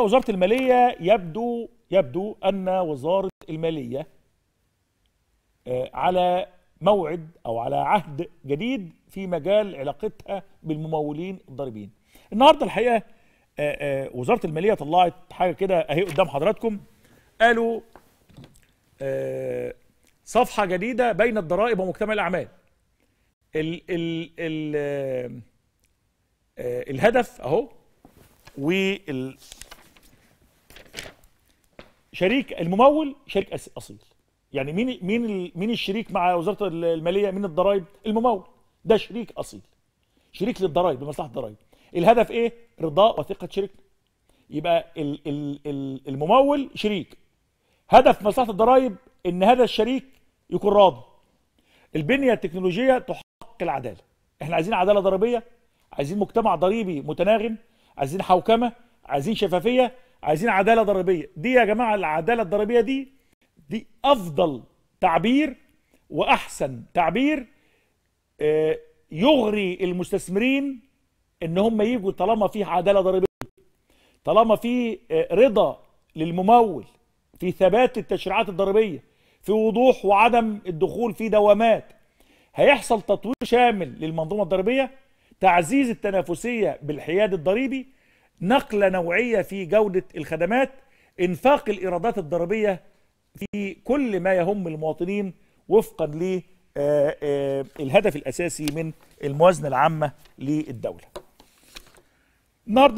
وزارة المالية يبدو يبدو أن وزارة المالية آه، على موعد أو على عهد جديد في مجال علاقتها بالممولين الضاربين النهاردة الحقيقة آه، آه، وزارة المالية طلعت حاجة كده أهي قدام حضراتكم قالوا صفحة جديدة بين الضرائب ومجتمع الأعمال ال ال ال الهدف أهو و شريك الممول شريك اصيل يعني مين مين مين الشريك مع وزاره الماليه مين الضرائب الممول ده شريك اصيل شريك للضرائب لمصلحه الضرائب الهدف ايه رضاء وثقه شريك يبقى الـ الـ الـ الممول شريك هدف مصلحه الضرائب ان هذا الشريك يكون راضي البنيه التكنولوجيه تحقق العداله احنا عايزين عداله ضريبيه عايزين مجتمع ضريبي متناغم عايزين حوكمه عايزين شفافيه عايزين عداله ضريبيه دي يا جماعه العداله الضريبيه دي دي افضل تعبير واحسن تعبير آه، يغري المستثمرين ان هم يجوا طالما في عداله ضريبيه طالما في آه، رضا للممول في ثبات التشريعات الضريبيه في وضوح وعدم الدخول في دوامات هيحصل تطوير شامل للمنظومه الضريبيه تعزيز التنافسيه بالحياد الضريبي نقلة نوعية في جودة الخدمات انفاق الإيرادات الضريبية في كل ما يهم المواطنين وفقا للهدف آه، آه، الأساسي من الموازنة العامة للدولة النهارده